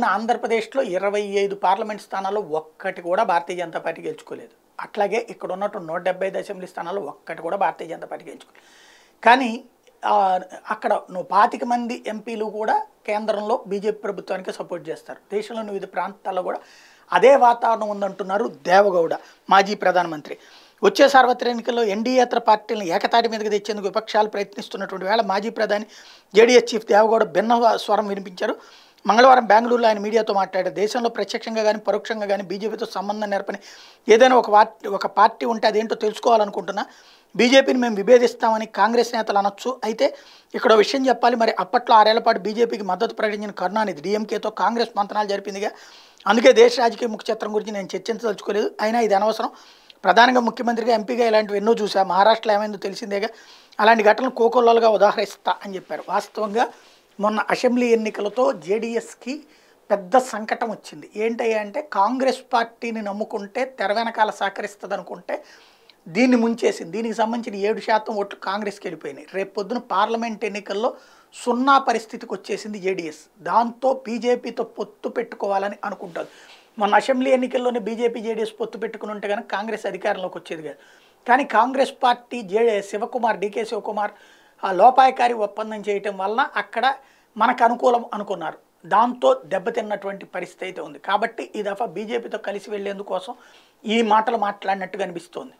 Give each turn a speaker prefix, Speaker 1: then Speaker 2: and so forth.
Speaker 1: చొప్పున ఆంధ్రప్రదేశ్లో ఇరవై ఐదు పార్లమెంట్ స్థానాల్లో ఒక్కటి కూడా భారతీయ జనతా పార్టీ గెలుచుకోలేదు అట్లాగే ఇక్కడ ఉన్నట్టు నూట డెబ్బై ఐదు అసెంబ్లీ స్థానాల్లో ఒక్కటి కూడా భారతీయ జనతా పార్టీ గెలుచుకోలేదు కానీ అక్కడ నువ్వు పాతిక మంది ఎంపీలు కూడా కేంద్రంలో బీజేపీ ప్రభుత్వానికి సపోర్ట్ చేస్తారు దేశంలోని వివిధ ప్రాంతాల్లో కూడా అదే వాతావరణం ఉందంటున్నారు దేవగౌడ మాజీ ప్రధానమంత్రి వచ్చే సార్వత్రిక ఎన్నికల్లో ఎన్డీయేతర పార్టీలను ఏకతాటి మీదకి తెచ్చేందుకు విపక్షాలు ప్రయత్నిస్తున్నటువంటి వేళ మాజీ ప్రధాని జేడీఎస్ చీఫ్ దేవగౌడ భిన్న స్వరం వినిపించారు మంగళవారం బెంగళూరులో ఆయన మీడియాతో మాట్లాడారు దేశంలో ప్రత్యక్షంగా కానీ పరోక్షంగా కానీ బీజేపీతో సంబంధం నేర్పని ఏదైనా ఒక పార్టీ ఒక పార్టీ ఉంటే అదేంటో తెలుసుకోవాలనుకుంటున్నా బీజేపీని మేము విభేదిస్తామని కాంగ్రెస్ నేతలు అనొచ్చు అయితే ఇక్కడ విషయం చెప్పాలి మరి అప్పట్లో ఆరేళ్ల పాటు బీజేపీకి మద్దతు ప్రకటించిన కరుణానిధి డిఎంకేతో కాంగ్రెస్ మంతనాలు జరిపిందిగా అందుకే దేశ రాజకీయ చిత్రం గురించి నేను చర్చించదలుచుకోలేదు అయినా ఇది అనవసరం ప్రధానంగా ముఖ్యమంత్రిగా ఎంపీగా ఇలాంటివి ఎన్నో చూసా మహారాష్ట్రలో ఏమైందో తెలిసిందేగా అలాంటి ఘటనలు కోకొల్లలుగా ఉదాహరిస్తా అని చెప్పారు వాస్తవంగా మొన్న అసెంబ్లీ ఎన్నికలతో జేడిఎస్కి పెద్ద సంకటం వచ్చింది ఏంటయ్యా అంటే కాంగ్రెస్ పార్టీని నమ్ముకుంటే తెర వెనకాల సహకరిస్తుంది అనుకుంటే దీన్ని ముంచేసింది దీనికి సంబంధించిన ఏడు శాతం ఓట్లు కాంగ్రెస్కి వెళ్ళిపోయినాయి రేపు పొద్దున పార్లమెంట్ ఎన్నికల్లో సున్నా పరిస్థితికి వచ్చేసింది జేడిఎస్ దాంతో బీజేపీతో పొత్తు పెట్టుకోవాలని అనుకుంటారు మొన్న అసెంబ్లీ ఎన్నికల్లోనే బీజేపీ జేడీఎస్ పొత్తు పెట్టుకుని ఉంటే కనుక కాంగ్రెస్ అధికారంలోకి వచ్చేది కాదు కానీ కాంగ్రెస్ పార్టీ జే శివకుమార్ డీకే శివకుమార్ ఆ లోపాయకారి ఒప్పందం చేయటం వలన అక్కడ మనకు అనుకూలం అనుకున్నారు దాంతో దెబ్బతిన్నటువంటి పరిస్థితి అయితే ఉంది కాబట్టి ఈ దఫా బీజేపీతో కలిసి వెళ్లేందుకోసం ఈ మాటలు మాట్లాడినట్టుగా అనిపిస్తోంది